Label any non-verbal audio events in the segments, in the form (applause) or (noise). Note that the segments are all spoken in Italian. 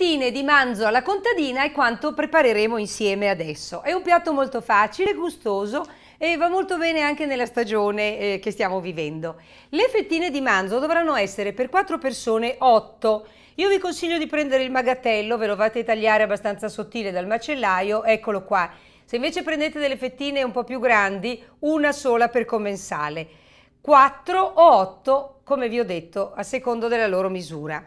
fettine di manzo alla contadina è quanto prepareremo insieme adesso. È un piatto molto facile, gustoso e va molto bene anche nella stagione eh, che stiamo vivendo. Le fettine di manzo dovranno essere per 4 persone 8. Io vi consiglio di prendere il magatello, ve lo fate tagliare abbastanza sottile dal macellaio, eccolo qua. Se invece prendete delle fettine un po' più grandi, una sola per commensale. 4 o 8, come vi ho detto, a secondo della loro misura.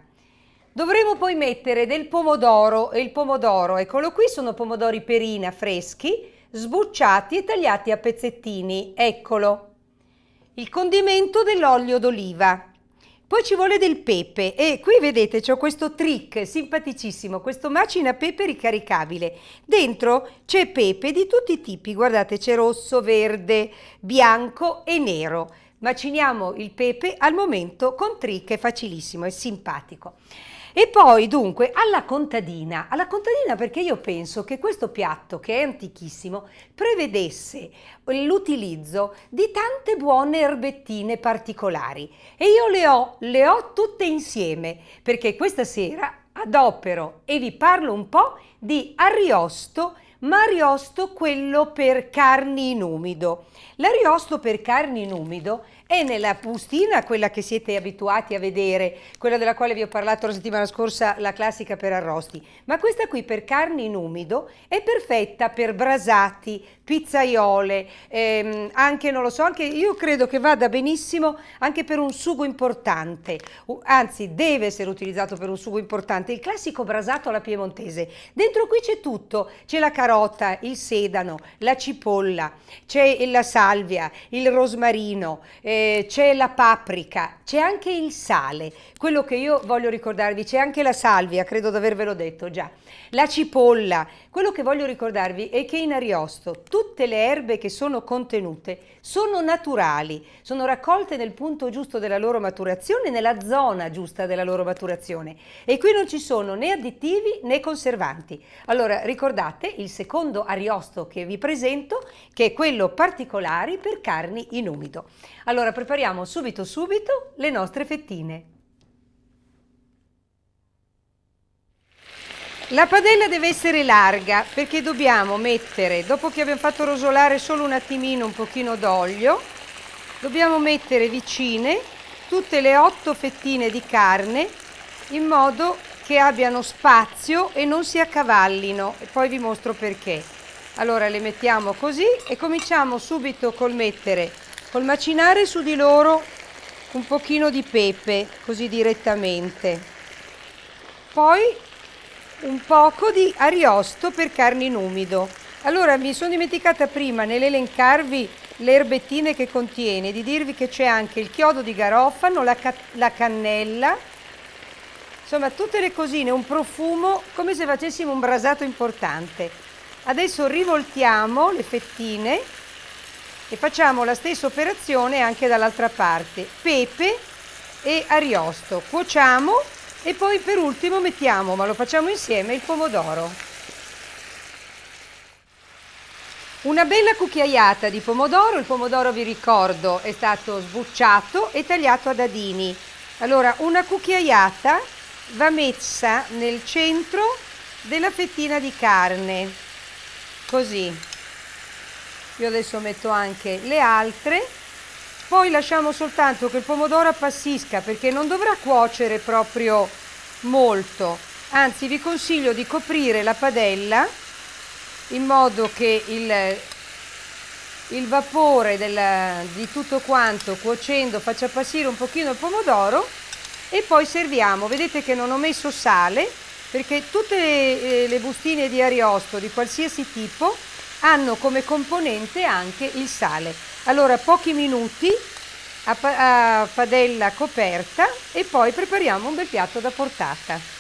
Dovremo poi mettere del pomodoro e il pomodoro, eccolo qui, sono pomodori perina freschi, sbucciati e tagliati a pezzettini, eccolo. Il condimento dell'olio d'oliva. Poi ci vuole del pepe e qui vedete c'ho questo trick simpaticissimo, questo macina pepe ricaricabile. Dentro c'è pepe di tutti i tipi, guardate c'è rosso, verde, bianco e nero. Maciniamo il pepe al momento con trick, è facilissimo, è simpatico. E poi dunque alla contadina, alla contadina perché io penso che questo piatto che è antichissimo prevedesse l'utilizzo di tante buone erbettine particolari e io le ho, le ho tutte insieme perché questa sera adopero e vi parlo un po' di ariosto ma ariosto quello per carni in umido. L'ariosto per carni in umido è nella bustina quella che siete abituati a vedere, quella della quale vi ho parlato la settimana scorsa, la classica per arrosti, ma questa qui per carni in umido è perfetta per brasati, pizzaiole, ehm, anche non lo so, anche io credo che vada benissimo anche per un sugo importante, anzi deve essere utilizzato per un sugo importante, il classico brasato alla piemontese. Dentro qui c'è tutto, c'è la carota, il sedano, la cipolla, c'è la salvia, il rosmarino, eh, eh, c'è la paprika, c'è anche il sale, quello che io voglio ricordarvi, c'è anche la salvia, credo di avervelo detto già, la cipolla, quello che voglio ricordarvi è che in Ariosto tutte le erbe che sono contenute sono naturali, sono raccolte nel punto giusto della loro maturazione, nella zona giusta della loro maturazione e qui non ci sono né additivi né conservanti. Allora ricordate il secondo Ariosto che vi presento che è quello particolari per carni in umido. Allora allora prepariamo subito subito le nostre fettine. La padella deve essere larga perché dobbiamo mettere, dopo che abbiamo fatto rosolare solo un attimino un pochino d'olio, dobbiamo mettere vicine tutte le otto fettine di carne in modo che abbiano spazio e non si accavallino e poi vi mostro perché. Allora le mettiamo così e cominciamo subito col mettere col macinare su di loro un pochino di pepe, così direttamente. Poi un poco di ariosto per carne in umido. Allora mi sono dimenticata prima nell'elencarvi le erbettine che contiene, di dirvi che c'è anche il chiodo di garofano, la, ca la cannella, insomma tutte le cosine, un profumo come se facessimo un brasato importante. Adesso rivoltiamo le fettine e facciamo la stessa operazione anche dall'altra parte pepe e ariosto cuociamo e poi per ultimo mettiamo ma lo facciamo insieme il pomodoro una bella cucchiaiata di pomodoro, il pomodoro vi ricordo è stato sbucciato e tagliato a dadini. Allora una cucchiaiata va messa nel centro della fettina di carne, così io adesso metto anche le altre poi lasciamo soltanto che il pomodoro appassisca perché non dovrà cuocere proprio molto anzi vi consiglio di coprire la padella in modo che il, il vapore della, di tutto quanto cuocendo faccia appassire un pochino il pomodoro e poi serviamo vedete che non ho messo sale perché tutte le, eh, le bustine di ariosto di qualsiasi tipo hanno come componente anche il sale. Allora pochi minuti a, padella coperta e poi prepariamo un bel piatto da portata.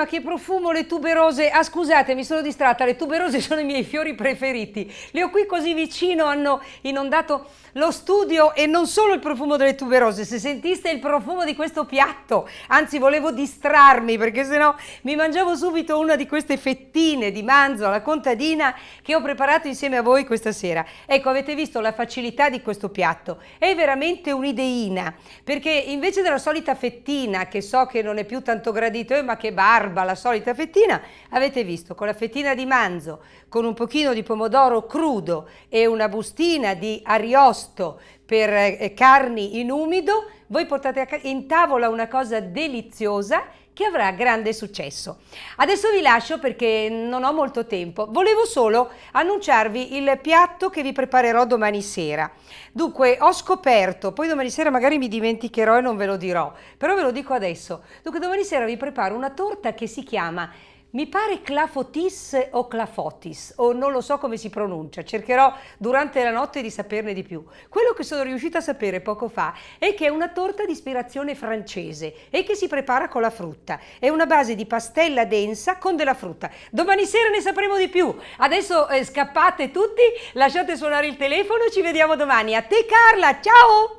ma che profumo le tuberose. Ah, scusate, mi sono distratta. Le tuberose (laughs) sono i miei fiori preferiti. Le ho qui così vicino, hanno inondato lo studio e non solo il profumo delle tuberose. Se sentiste il profumo di questo piatto, anzi volevo distrarmi perché sennò mi mangiavo subito una di queste fettine di manzo alla contadina che ho preparato insieme a voi questa sera. Ecco, avete visto la facilità di questo piatto. È veramente un'ideina perché invece della solita fettina che so che non è più tanto gradito, eh, ma che barba barba la solita fettina, avete visto con la fettina di manzo, con un pochino di pomodoro crudo e una bustina di ariosto per eh, carni in umido, voi portate in tavola una cosa deliziosa che avrà grande successo. Adesso vi lascio perché non ho molto tempo, volevo solo annunciarvi il piatto che vi preparerò domani sera. Dunque ho scoperto, poi domani sera magari mi dimenticherò e non ve lo dirò, però ve lo dico adesso. Dunque domani sera vi preparo una torta che si chiama mi pare Clafotis o Clafotis, o non lo so come si pronuncia, cercherò durante la notte di saperne di più. Quello che sono riuscita a sapere poco fa è che è una torta di ispirazione francese e che si prepara con la frutta. È una base di pastella densa con della frutta. Domani sera ne sapremo di più. Adesso eh, scappate tutti, lasciate suonare il telefono, ci vediamo domani. A te Carla, ciao!